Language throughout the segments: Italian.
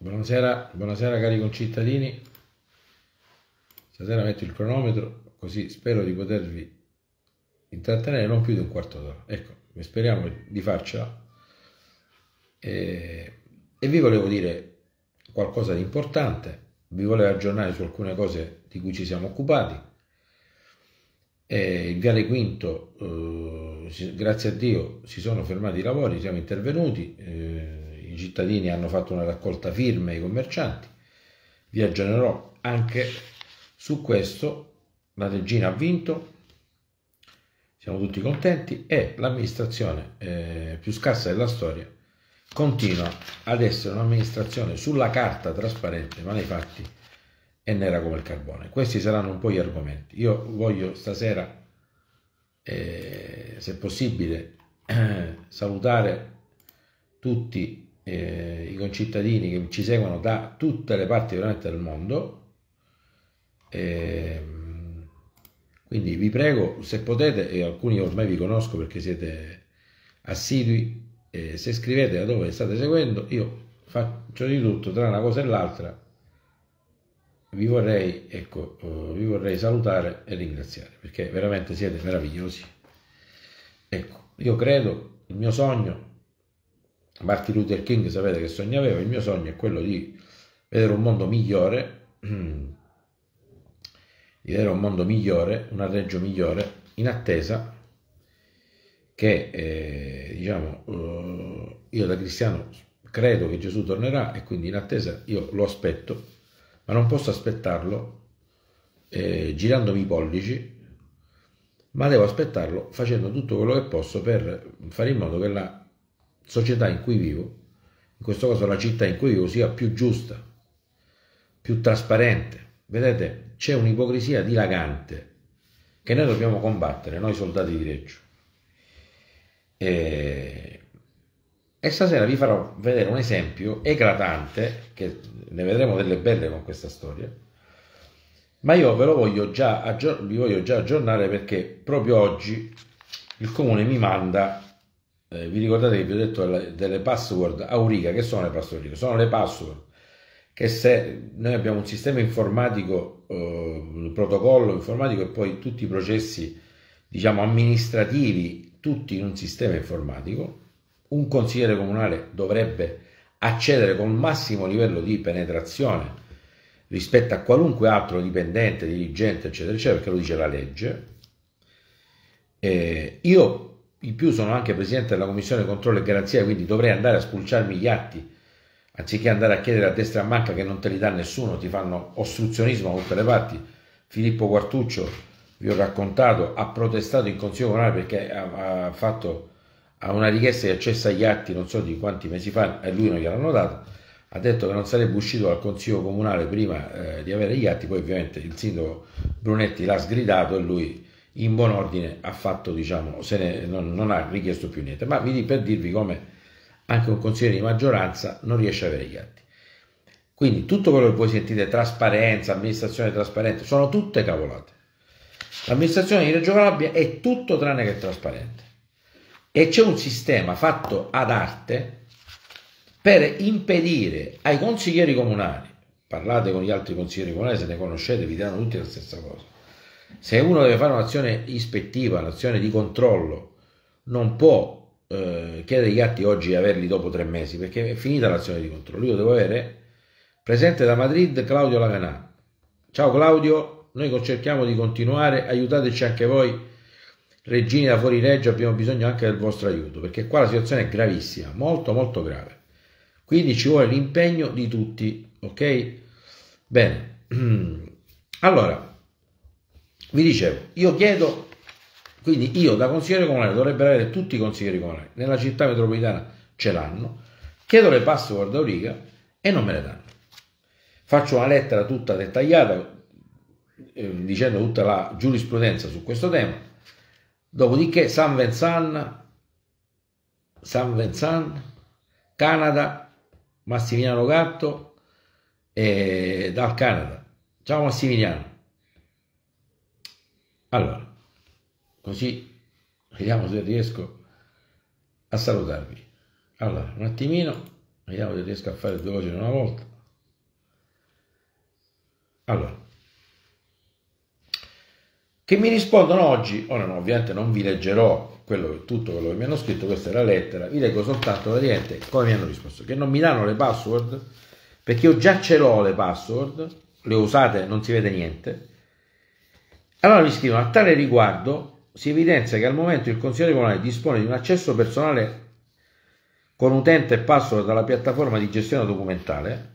Buonasera, buonasera cari concittadini. Stasera metto il cronometro così spero di potervi intrattenere non più di un quarto d'ora. Ecco, speriamo di farcela. E, e vi volevo dire qualcosa di importante, vi volevo aggiornare su alcune cose di cui ci siamo occupati. E il Viale Quinto, eh, grazie a Dio, si sono fermati i lavori, siamo intervenuti. Eh, cittadini hanno fatto una raccolta firme ai commercianti, via Generò anche su questo la regina ha vinto, siamo tutti contenti e l'amministrazione eh, più scarsa della storia continua ad essere un'amministrazione sulla carta trasparente ma nei fatti è nera come il carbone. Questi saranno un po' gli argomenti. Io voglio stasera, eh, se possibile, salutare tutti eh, i concittadini che ci seguono da tutte le parti veramente del mondo. Eh, quindi vi prego, se potete, e alcuni ormai vi conosco perché siete assidui, eh, se scrivete da dove state seguendo, io faccio di tutto tra una cosa e l'altra. Vi vorrei, ecco, eh, vi vorrei salutare e ringraziare perché veramente siete meravigliosi. Ecco, io credo, il mio sogno Martin Luther King sapete che sogno aveva, il mio sogno è quello di vedere un mondo migliore, di vedere un mondo migliore, un arreggio migliore, in attesa che, eh, diciamo, eh, io da cristiano credo che Gesù tornerà e quindi in attesa io lo aspetto, ma non posso aspettarlo eh, girandomi i pollici, ma devo aspettarlo facendo tutto quello che posso per fare in modo che la società in cui vivo, in questo caso la città in cui vivo, sia più giusta, più trasparente. Vedete, c'è un'ipocrisia dilagante che noi dobbiamo combattere, noi soldati di Reggio. E... e stasera vi farò vedere un esempio eclatante, che ne vedremo delle belle con questa storia, ma io ve lo voglio già, aggior- vi voglio già aggiornare perché proprio oggi il comune mi manda eh, vi ricordate che vi ho detto delle, delle password auriga, che sono le password auriga? Sono le password che se noi abbiamo un sistema informatico, eh, un protocollo informatico e poi tutti i processi, diciamo, amministrativi, tutti in un sistema informatico, un consigliere comunale dovrebbe accedere con il massimo livello di penetrazione rispetto a qualunque altro dipendente, dirigente, eccetera, eccetera, perché lo dice la legge. Eh, io in più sono anche presidente della commissione controllo e garanzia, quindi dovrei andare a spulciarmi gli atti anziché andare a chiedere a destra e a manca che non te li dà nessuno, ti fanno ostruzionismo da tutte le parti. Filippo Quartuccio, vi ho raccontato, ha protestato in consiglio comunale perché ha, ha fatto a una richiesta di accesso agli atti, non so di quanti mesi fa, e lui non gliel'hanno dato, ha detto che non sarebbe uscito dal consiglio comunale prima eh, di avere gli atti, poi ovviamente il sindaco Brunetti l'ha sgridato e lui in buon ordine ha fatto, diciamo, ne, non, non, ha richiesto più niente, ma vi, per dirvi come anche un consigliere di maggioranza non riesce a avere gli atti. Quindi tutto quello che voi sentite, trasparenza, amministrazione trasparente, sono tutte cavolate. L'amministrazione di Reggio Calabria è tutto tranne che trasparente. E c'è un sistema fatto ad arte per impedire ai consiglieri comunali, parlate con gli altri consiglieri comunali, se ne conoscete, vi danno tutti la stessa cosa, se uno deve fare un'azione ispettiva, un'azione di controllo, non può eh, chiedere gli atti oggi e averli dopo tre mesi, perché è finita l'azione di controllo. Io devo avere presente da Madrid Claudio Laganà. Ciao Claudio, noi cerchiamo di continuare, aiutateci anche voi Regini da fuori reggio abbiamo bisogno anche del vostro aiuto perché qua la situazione è gravissima, molto molto grave. Quindi ci vuole l'impegno di tutti, ok? Bene. Allora, vi dicevo, io chiedo, quindi io da consigliere comunale dovrebbero avere tutti i consiglieri comunali, nella città metropolitana ce l'hanno, chiedo le password a Orica e non me le danno. Faccio una lettera tutta dettagliata eh, dicendo tutta la giurisprudenza su questo tema, dopodiché San Vincent, San Vincent, Canada, Massimiliano Gatto eh, dal Canada. Ciao Massimiliano allora, così vediamo se riesco a salutarvi. Allora, un attimino, vediamo se riesco a fare due cose in una volta. Allora, che mi rispondono oggi, ora no, ovviamente non vi leggerò quello, tutto quello che mi hanno scritto, questa è la lettera, vi leggo soltanto praticamente come mi hanno risposto, che non mi danno le password, perché io già ce l'ho le password, le usate non si vede niente, allora mi scrivono, a tale riguardo si evidenzia che al momento il Consiglio comunale dispone di un accesso personale con utente e password dalla piattaforma di gestione documentale,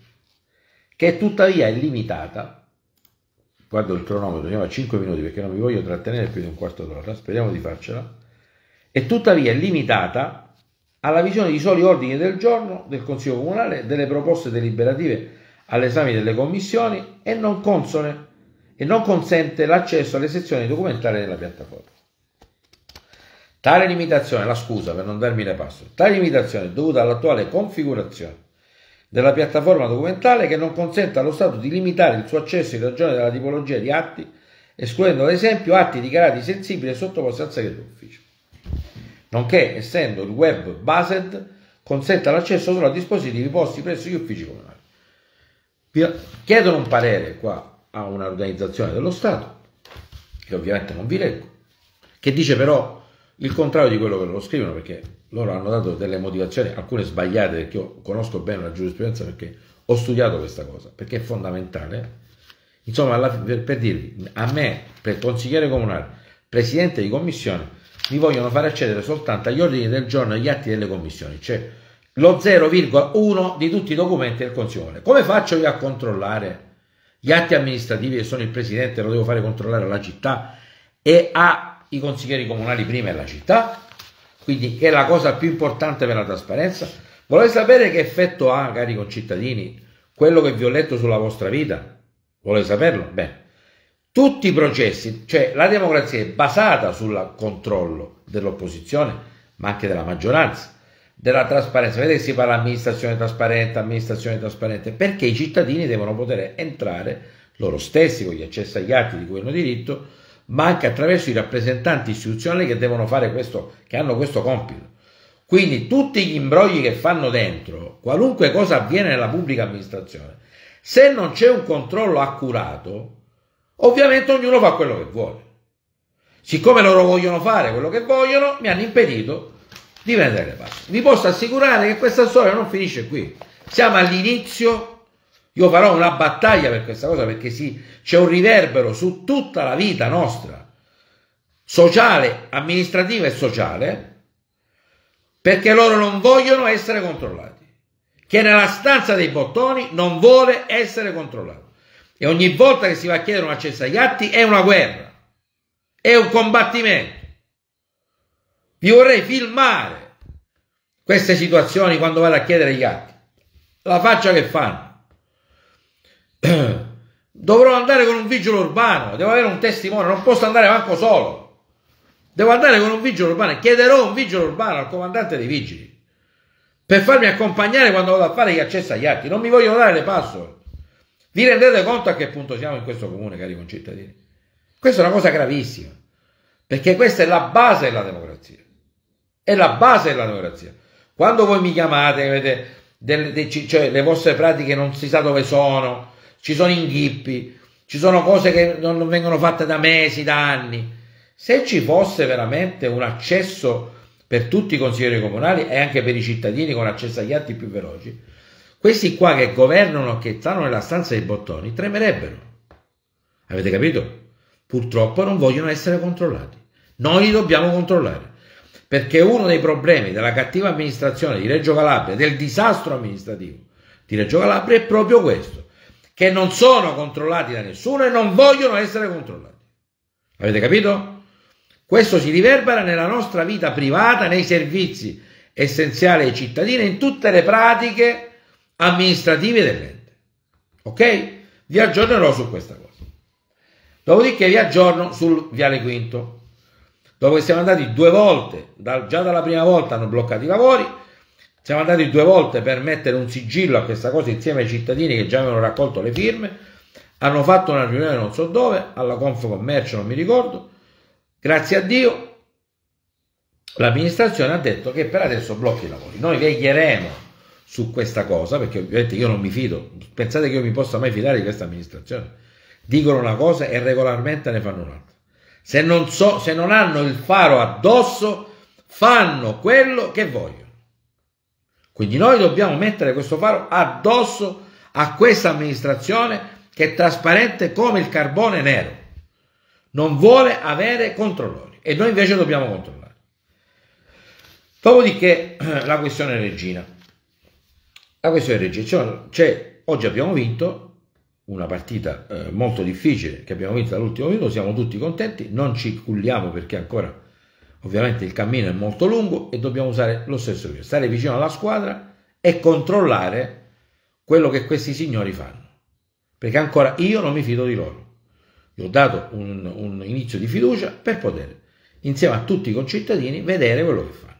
che tuttavia è limitata, guardo il cronometro, siamo a 5 minuti perché non vi voglio trattenere più di un quarto d'ora, speriamo di farcela, e tuttavia è limitata alla visione di soli ordini del giorno del Consiglio Comunale, delle proposte deliberative all'esame delle commissioni e non consone e non consente l'accesso alle sezioni documentari della piattaforma. Tale limitazione, la scusa per non darmi le password, tale limitazione è dovuta all'attuale configurazione della piattaforma documentale che non consente allo Stato di limitare il suo accesso in ragione della tipologia di atti, escludendo ad esempio atti dichiarati sensibili e sottoposti al segreto ufficio. nonché essendo il web based consente l'accesso solo a dispositivi posti presso gli uffici comunali. Chiedono un parere qua a un'organizzazione dello Stato, che ovviamente non vi leggo, che dice però il contrario di quello che loro scrivono, perché loro hanno dato delle motivazioni, alcune sbagliate, perché io conosco bene la giurisprudenza, perché ho studiato questa cosa, perché è fondamentale. Insomma, alla, per, per dirvi, a me, per consigliere comunale, presidente di commissione, mi vogliono fare accedere soltanto agli ordini del giorno e agli atti delle commissioni, cioè lo 0,1 di tutti i documenti del Consiglio. Come faccio io a controllare gli atti amministrativi che sono il presidente lo devo fare controllare alla città e ai consiglieri comunali prima e alla città, quindi che è la cosa più importante per la trasparenza. Volete sapere che effetto ha, cari concittadini, quello che vi ho letto sulla vostra vita? Volete saperlo? beh Tutti i processi, cioè la democrazia è basata sul controllo dell'opposizione, ma anche della maggioranza della trasparenza. Vedete che si parla amministrazione trasparente, amministrazione trasparente, perché i cittadini devono poter entrare loro stessi con gli accessi agli atti di cui hanno diritto, ma anche attraverso i rappresentanti istituzionali che devono fare questo, che hanno questo compito. Quindi tutti gli imbrogli che fanno dentro, qualunque cosa avviene nella pubblica amministrazione, se non c'è un controllo accurato, ovviamente ognuno fa quello che vuole. Siccome loro vogliono fare quello che vogliono, mi hanno impedito dipende dalle parti. Vi posso assicurare che questa storia non finisce qui. Siamo all'inizio, io farò una battaglia per questa cosa perché sì, c'è un riverbero su tutta la vita nostra, sociale, amministrativa e sociale, perché loro non vogliono essere controllati. Che nella stanza dei bottoni non vuole essere controllato. E ogni volta che si va a chiedere un accesso agli atti è una guerra, è un combattimento. Vi vorrei filmare queste situazioni quando vado a chiedere ai gatti. La faccia che fanno. Dovrò andare con un vigile urbano, devo avere un testimone, non posso andare manco solo. Devo andare con un vigile urbano chiederò un vigile urbano al comandante dei vigili per farmi accompagnare quando vado a fare gli accessi agli atti. Non mi vogliono dare le password. Vi rendete conto a che punto siamo in questo comune, cari concittadini? Questa è una cosa gravissima, perché questa è la base della democrazia. È la base della democrazia. Quando voi mi chiamate, avete delle, de, cioè le vostre pratiche non si sa dove sono, ci sono inghippi, ci sono cose che non vengono fatte da mesi, da anni. Se ci fosse veramente un accesso per tutti i consiglieri comunali e anche per i cittadini con accesso agli atti più veloci, questi qua che governano, che stanno nella stanza dei bottoni, tremerebbero. Avete capito? Purtroppo non vogliono essere controllati. Noi li dobbiamo controllare perché uno dei problemi della cattiva amministrazione di Reggio Calabria, del disastro amministrativo di Reggio Calabria è proprio questo, che non sono controllati da nessuno e non vogliono essere controllati. Avete capito? Questo si riverbera nella nostra vita privata, nei servizi essenziali ai cittadini, in tutte le pratiche amministrative dell'ente. Ok? Vi aggiornerò su questa cosa. Dopodiché vi aggiorno sul Viale Quinto. Dopo che siamo andati due volte, dal, già dalla prima volta hanno bloccato i lavori, siamo andati due volte per mettere un sigillo a questa cosa insieme ai cittadini che già avevano raccolto le firme, hanno fatto una riunione non so dove, alla Confcommercio non mi ricordo, grazie a Dio l'amministrazione ha detto che per adesso blocchi i lavori. Noi veglieremo su questa cosa perché ovviamente io non mi fido, pensate che io mi possa mai fidare di questa amministrazione. Dicono una cosa e regolarmente ne fanno un'altra se non, so, se non hanno il faro addosso, fanno quello che vogliono. Quindi noi dobbiamo mettere questo faro addosso a questa amministrazione che è trasparente come il carbone nero. Non vuole avere controllori e noi invece dobbiamo controllare. Dopodiché la questione regina. La questione regina, cioè, oggi abbiamo vinto, una partita eh, molto difficile che abbiamo vinto all'ultimo minuto, siamo tutti contenti, non ci culliamo perché ancora ovviamente il cammino è molto lungo e dobbiamo usare lo stesso video, stare vicino alla squadra e controllare quello che questi signori fanno, perché ancora io non mi fido di loro. Gli ho dato un, un inizio di fiducia per poter, insieme a tutti i concittadini, vedere quello che fanno.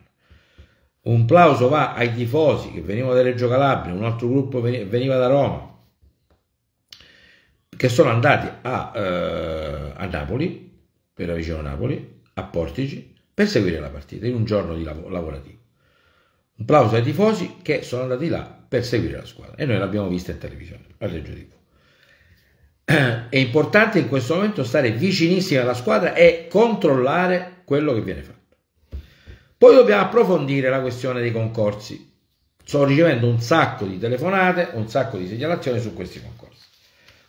Un plauso va ai tifosi che venivano da Reggio Calabria, un altro gruppo veniva da Roma, che sono andati a, eh, a Napoli, per la vicino Napoli, a Portici, per seguire la partita in un giorno di lav lavorativo. Un plauso ai tifosi che sono andati là per seguire la squadra e noi l'abbiamo vista in televisione, a Reggio Tipo. Eh, è importante in questo momento stare vicinissimi alla squadra e controllare quello che viene fatto. Poi dobbiamo approfondire la questione dei concorsi. Sto ricevendo un sacco di telefonate, un sacco di segnalazioni su questi concorsi.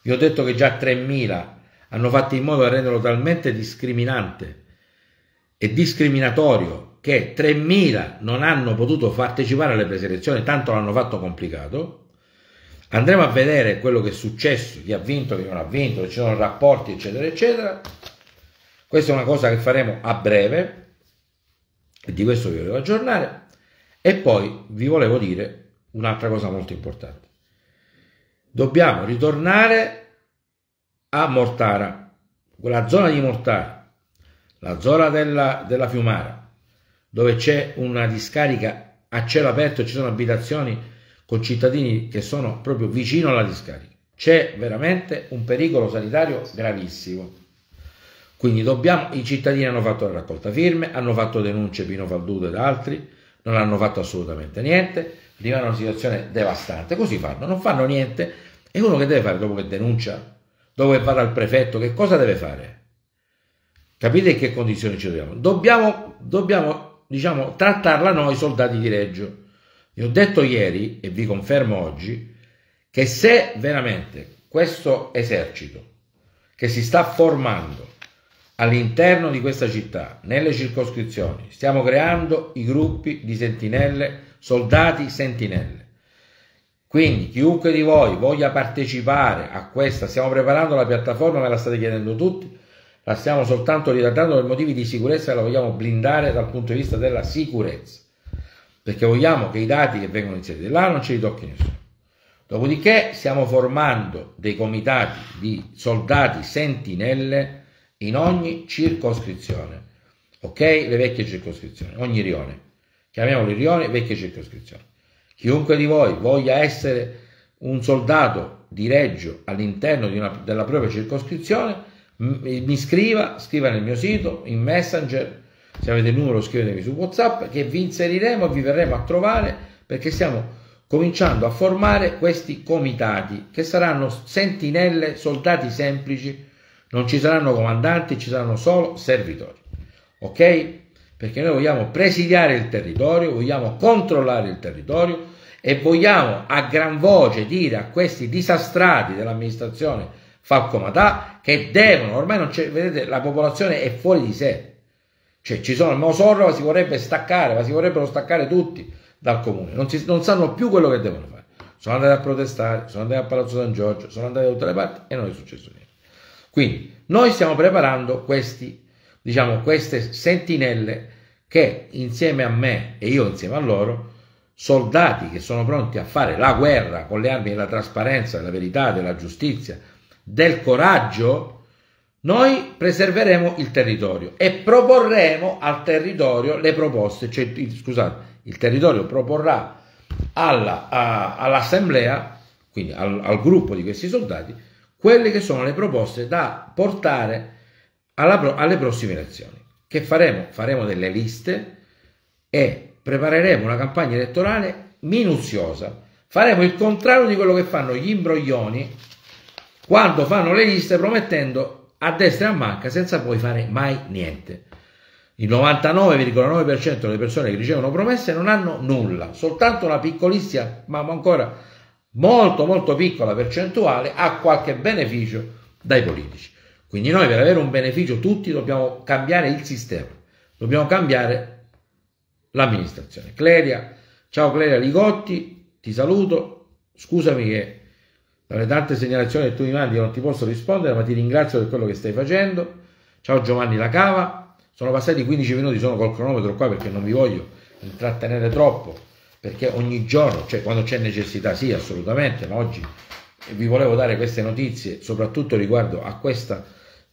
Vi ho detto che già 3.000 hanno fatto in modo da renderlo talmente discriminante e discriminatorio che 3.000 non hanno potuto partecipare alle preselezioni, tanto l'hanno fatto complicato. Andremo a vedere quello che è successo, chi ha vinto, chi non ha vinto, ci sono rapporti, eccetera, eccetera. Questa è una cosa che faremo a breve e di questo vi volevo aggiornare. E poi vi volevo dire un'altra cosa molto importante dobbiamo ritornare a Mortara, quella zona di Mortara, la zona della, della Fiumara, dove c'è una discarica a cielo aperto e ci sono abitazioni con cittadini che sono proprio vicino alla discarica. C'è veramente un pericolo sanitario gravissimo. Quindi dobbiamo, i cittadini hanno fatto la raccolta firme, hanno fatto denunce Pino Falduto ed altri, non hanno fatto assolutamente niente, in una situazione devastante, così fanno, non fanno niente e uno che deve fare dopo che denuncia, dopo che va al prefetto, che cosa deve fare? Capite in che condizioni ci troviamo? Dobbiamo, dobbiamo diciamo, trattarla noi soldati di Reggio. Vi ho detto ieri e vi confermo oggi che se veramente questo esercito che si sta formando All'interno di questa città, nelle circoscrizioni, stiamo creando i gruppi di sentinelle, soldati sentinelle. Quindi chiunque di voi voglia partecipare a questa, stiamo preparando la piattaforma, me la state chiedendo tutti, la stiamo soltanto ritardando per motivi di sicurezza e la vogliamo blindare dal punto di vista della sicurezza, perché vogliamo che i dati che vengono inseriti là non ce li tocchi nessuno. Dopodiché stiamo formando dei comitati di soldati sentinelle in ogni circoscrizione. Ok? Le vecchie circoscrizioni, ogni rione. Chiamiamoli rione vecchie circoscrizioni. Chiunque di voi voglia essere un soldato di Reggio all'interno di della propria circoscrizione, mi scriva, scriva nel mio sito, in Messenger, se avete il numero scrivetemi su WhatsApp, che vi inseriremo e vi verremo a trovare perché stiamo cominciando a formare questi comitati che saranno sentinelle, soldati semplici non ci saranno comandanti, ci saranno solo servitori. Ok? Perché noi vogliamo presidiare il territorio, vogliamo controllare il territorio e vogliamo a gran voce dire a questi disastrati dell'amministrazione Falcomatà che devono, ormai non c'è, vedete, la popolazione è fuori di sé. Cioè ci sono, il Mosorro si vorrebbe staccare, ma si vorrebbero staccare tutti dal comune, non, si, non sanno più quello che devono fare sono andati a protestare, sono andati a Palazzo San Giorgio, sono andati da tutte le parti e non è successo niente. Quindi noi stiamo preparando questi, diciamo, queste sentinelle che insieme a me e io insieme a loro, soldati che sono pronti a fare la guerra con le armi della trasparenza, della verità, della giustizia, del coraggio, noi preserveremo il territorio e proporremo al territorio le proposte, cioè, scusate, il territorio proporrà all'assemblea, quindi al, al gruppo di questi soldati, quelle che sono le proposte da portare alla, alle prossime elezioni. Che faremo? Faremo delle liste e prepareremo una campagna elettorale minuziosa. Faremo il contrario di quello che fanno gli imbroglioni quando fanno le liste promettendo a destra e a manca senza poi fare mai niente. Il 99,9% delle persone che ricevono promesse non hanno nulla, soltanto una piccolissima, ma ancora molto molto piccola percentuale ha qualche beneficio dai politici. Quindi noi per avere un beneficio tutti dobbiamo cambiare il sistema, dobbiamo cambiare l'amministrazione. Cleria, ciao Cleria Ligotti, ti saluto, scusami che dalle tante segnalazioni che tu mi mandi non ti posso rispondere, ma ti ringrazio per quello che stai facendo. Ciao Giovanni Lacava, sono passati 15 minuti, sono col cronometro qua perché non vi voglio intrattenere troppo perché ogni giorno, cioè quando c'è necessità, sì, assolutamente, ma oggi vi volevo dare queste notizie, soprattutto riguardo a questa,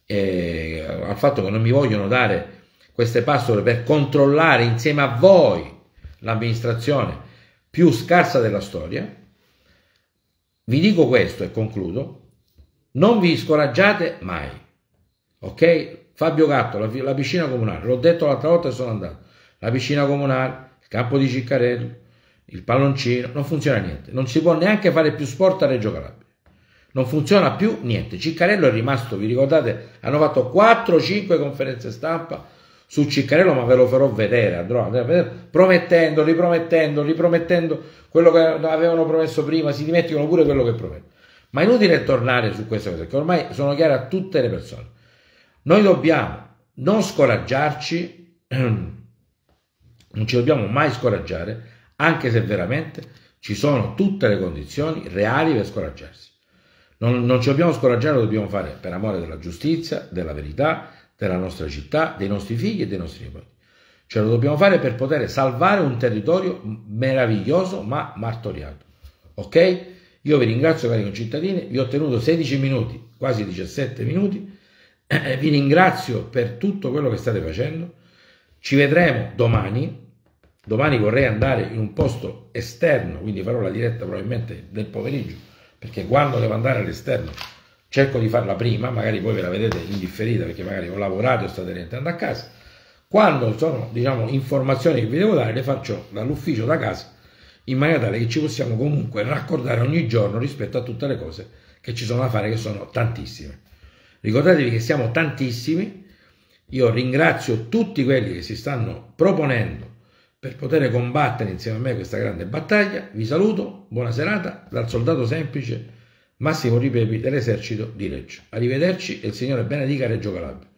eh, al fatto che non mi vogliono dare queste password per controllare insieme a voi l'amministrazione più scarsa della storia. Vi dico questo e concludo, non vi scoraggiate mai, ok? Fabio Gatto, la, la piscina comunale, l'ho detto l'altra volta e sono andato, la piscina comunale, il campo di Ciccarello, il palloncino, non funziona niente. Non si può neanche fare più sport a Reggio Calabria. Non funziona più niente. Ciccarello è rimasto, vi ricordate, hanno fatto 4-5 conferenze stampa su Ciccarello, ma ve lo farò vedere, andrò a vedere, promettendo, ripromettendo, ripromettendo quello che avevano promesso prima, si dimenticano pure quello che promettono. Ma è inutile tornare su questa cosa, che ormai sono chiare a tutte le persone. Noi dobbiamo non scoraggiarci, non ci dobbiamo mai scoraggiare, anche se veramente ci sono tutte le condizioni reali per scoraggiarsi. Non, non ci dobbiamo scoraggiare, lo dobbiamo fare per amore della giustizia, della verità, della nostra città, dei nostri figli e dei nostri nipoti. Ce lo dobbiamo fare per poter salvare un territorio meraviglioso ma martoriato. Ok? Io vi ringrazio cari concittadini, vi ho tenuto 16 minuti, quasi 17 minuti, vi ringrazio per tutto quello che state facendo, ci vedremo domani domani vorrei andare in un posto esterno, quindi farò la diretta probabilmente del pomeriggio, perché quando devo andare all'esterno cerco di farla prima, magari poi ve la vedete indifferita perché magari ho lavorato e state rientrando a casa. Quando sono diciamo, informazioni che vi devo dare le faccio dall'ufficio da casa in maniera tale che ci possiamo comunque raccordare ogni giorno rispetto a tutte le cose che ci sono da fare che sono tantissime. Ricordatevi che siamo tantissimi, io ringrazio tutti quelli che si stanno proponendo per poter combattere insieme a me questa grande battaglia. Vi saluto, buona serata dal soldato semplice Massimo Ripepi dell'esercito di Reggio. Arrivederci e il Signore benedica Reggio Calabria.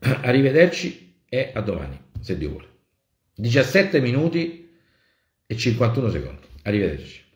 Arrivederci e a domani, se Dio vuole. 17 minuti e 51 secondi. Arrivederci.